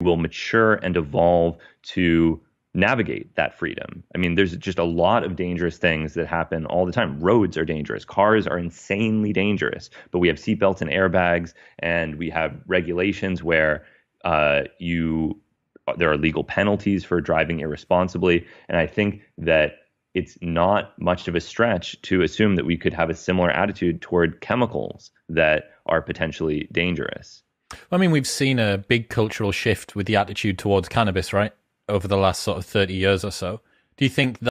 will mature and evolve to navigate that freedom. I mean, there's just a lot of dangerous things that happen all the time. Roads are dangerous, cars are insanely dangerous, but we have seatbelts and airbags, and we have regulations where uh, you uh, there are legal penalties for driving irresponsibly. And I think that it's not much of a stretch to assume that we could have a similar attitude toward chemicals that are potentially dangerous. I mean, we've seen a big cultural shift with the attitude towards cannabis, right? Over the last sort of 30 years or so. Do you think that?